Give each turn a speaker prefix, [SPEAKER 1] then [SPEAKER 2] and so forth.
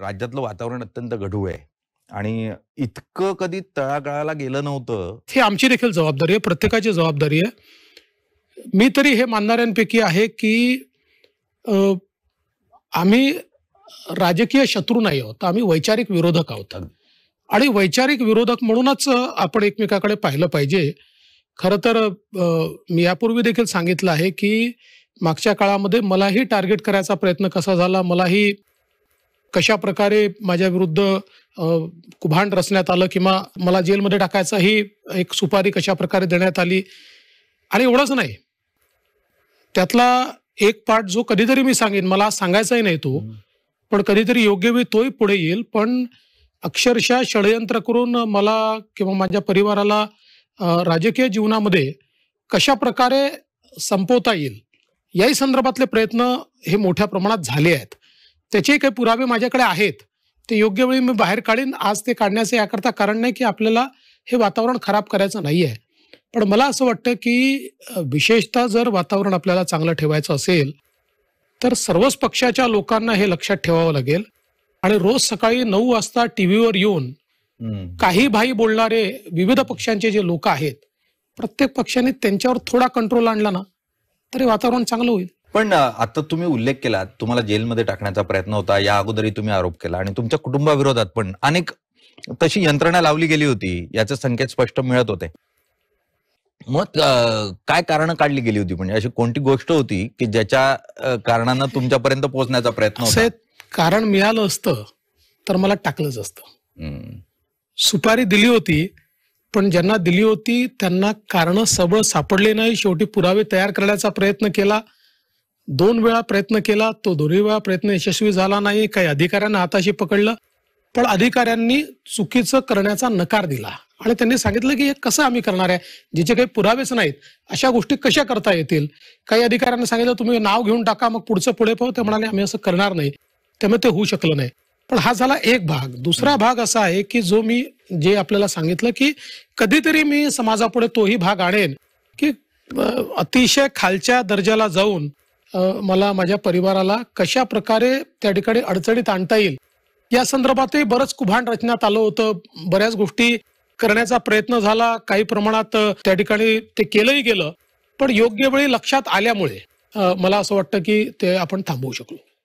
[SPEAKER 1] राज्यातलं वातावरण अत्यंत गढू आहे आणि इतकं कधी तळागाळाला गेलं नव्हतं
[SPEAKER 2] हे आमची देखील जबाबदारी आहे प्रत्येकाची जबाबदारी आहे मी तरी हे मानणाऱ्यांपैकी आहे की आम्ही राजकीय शत्रू नाही आहोत आम्ही वैचारिक विरोधक आहोत आणि वैचारिक विरोधक म्हणूनच आपण एकमेकाकडे पाहिलं पाहिजे खरं तर मी यापूर्वी देखील सांगितलं आहे की मागच्या काळामध्ये मलाही टार्गेट करायचा प्रयत्न कसा झाला मलाही कशा प्रकारे माझ्या विरुद्ध कुभांड रचण्यात आलं किंवा मला जेलमध्ये टाकायचं ही एक सुपारी कशा प्रकारे देण्यात आली आणि एवढंच नाही त्यातला एक पार्ट जो कधीतरी मी सांगेन मला सांगायचाही नाही तो पण कधीतरी योग्य वेळी तोही पुढे येईल पण अक्षरशः षडयंत्र करून मला किंवा माझ्या परिवाराला राजकीय जीवनामध्ये कशा प्रकारे संपवता येईल याही संदर्भातले प्रयत्न हे मोठ्या प्रमाणात झाले आहेत त्याचे काही पुरावे माझ्याकडे आहेत ते योग्य वेळी मी बाहेर काढीन आज ते काढण्याचं याकरता कारण नाही की आपल्याला हे वातावरण खराब करायचं नाही आहे पण मला असं वाटतं की विशेषतः जर वातावरण आपल्याला चांगलं ठेवायचं असेल तर सर्वच पक्षाच्या लोकांना हे लक्षात ठेवावं लागेल आणि रोज सकाळी नऊ वाजता टी व्हीवर येऊन काही भाई बोलणारे विविध पक्षांचे जे लोक आहेत प्रत्येक पक्षाने त्यांच्यावर थोडा कंट्रोल आणला ना तरी वातावरण चांगलं होईल
[SPEAKER 1] पण आता तुम्ही उल्लेख केला तुम्हाला जेलमध्ये टाकण्याचा प्रयत्न होता या अगोदरही तुम्ही आरोप केला आणि तुमच्या कुटुंबाविरोधात पण अनेक तशी यंत्रणा लावली गेली होती याचे संकेत स्पष्ट मिळत होते मग काय कारण काढली गेली होती म्हणजे अशी कोणती गोष्ट होती की ज्याच्या कारणानं तुमच्यापर्यंत पोहोचण्याचा प्रयत्न
[SPEAKER 2] कारण मिळालं असतं तर मला टाकलंच असतं सुपारी दिली होती पण ज्यांना दिली होती त्यांना कारण सबळ सापडले नाही शेवटी पुरावे तयार करण्याचा प्रयत्न केला दोन वेळा प्रयत्न केला तो दोन्ही वेळा प्रयत्न यशस्वी झाला नाही काही अधिकाऱ्यांना हाताशी पकडलं पण अधिकाऱ्यांनी चुकीचं करण्याचा नकार दिला आणि त्यांनी सांगितलं की हे कसं आम्ही करणार आहे जिचे काही पुरावेच नाहीत अशा गोष्टी कशा करता येतील काही अधिकाऱ्यांना सांगितलं तुम्ही नाव घेऊन टाका मग पुढचं पुढे पाहू ते म्हणाले आम्ही असं करणार नाही त्यामुळे ते होऊ शकलं नाही पण हा झाला एक भाग दुसरा भाग असा आहे की जो मी जे आपल्याला सांगितलं की कधीतरी मी समाजापुढे तोही भाग आणेन की अतिशय खालच्या दर्जाला जाऊन मला माझ्या परिवाराला कशा प्रकारे त्या ठिकाणी अडचणीत आणता येईल या संदर्भातही बरंच कुभांड रचण्यात आलं होतं बऱ्याच गोष्टी करण्याचा प्रयत्न झाला काही प्रमाणात त्या ठिकाणी ते केलंही गेलं पण योग्य वेळी लक्षात आल्यामुळे मला असं वाटतं की ते आपण थांबवू शकलो